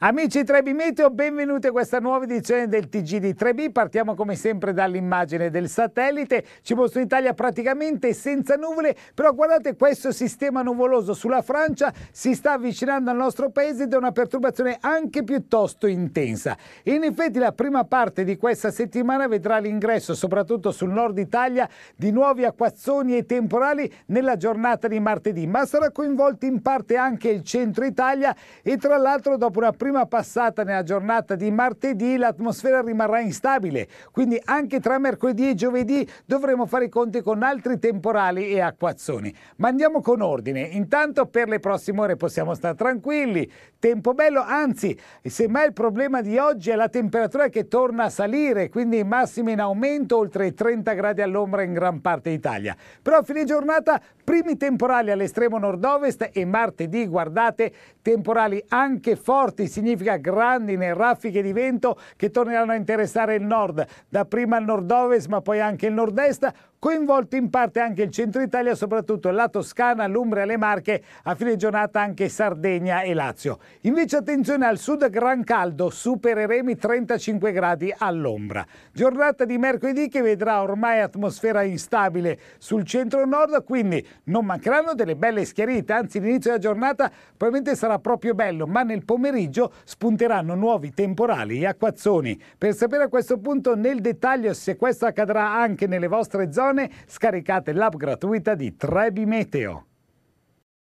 Amici 3B Meteo, benvenuti a questa nuova edizione del TG di 3B. Partiamo come sempre dall'immagine del satellite. Ci mostra Italia praticamente senza nuvole, però guardate questo sistema nuvoloso sulla Francia si sta avvicinando al nostro paese da una perturbazione anche piuttosto intensa. In effetti la prima parte di questa settimana vedrà l'ingresso soprattutto sul nord Italia di nuovi acquazzoni e temporali nella giornata di martedì, ma sarà coinvolto in parte anche il centro Italia e tra l'altro dopo una prima prima passata nella giornata di martedì l'atmosfera rimarrà instabile, quindi anche tra mercoledì e giovedì dovremo fare i conti con altri temporali e acquazzoni. Ma andiamo con ordine, intanto per le prossime ore possiamo stare tranquilli, tempo bello, anzi semmai il problema di oggi è la temperatura che torna a salire, quindi massime in aumento oltre i 30 gradi all'ombra in gran parte d'Italia. Però a fine giornata primi temporali all'estremo nord-ovest e martedì guardate temporali anche forti significa grandine, raffiche di vento che torneranno a interessare il nord, dapprima il nord-ovest ma poi anche il nord-est, coinvolti in parte anche il centro Italia, soprattutto la Toscana, l'Umbria, le Marche, a fine giornata anche Sardegna e Lazio. Invece attenzione al sud gran caldo, supereremo i 35 gradi all'ombra. Giornata di mercoledì che vedrà ormai atmosfera instabile sul centro-nord, quindi non mancheranno delle belle schiarite, anzi l'inizio della giornata probabilmente sarà proprio bello, ma nel pomeriggio spunteranno nuovi temporali e acquazzoni. Per sapere a questo punto nel dettaglio se questo accadrà anche nelle vostre zone, descrizione scaricate l'app gratuita di Trebi Meteo.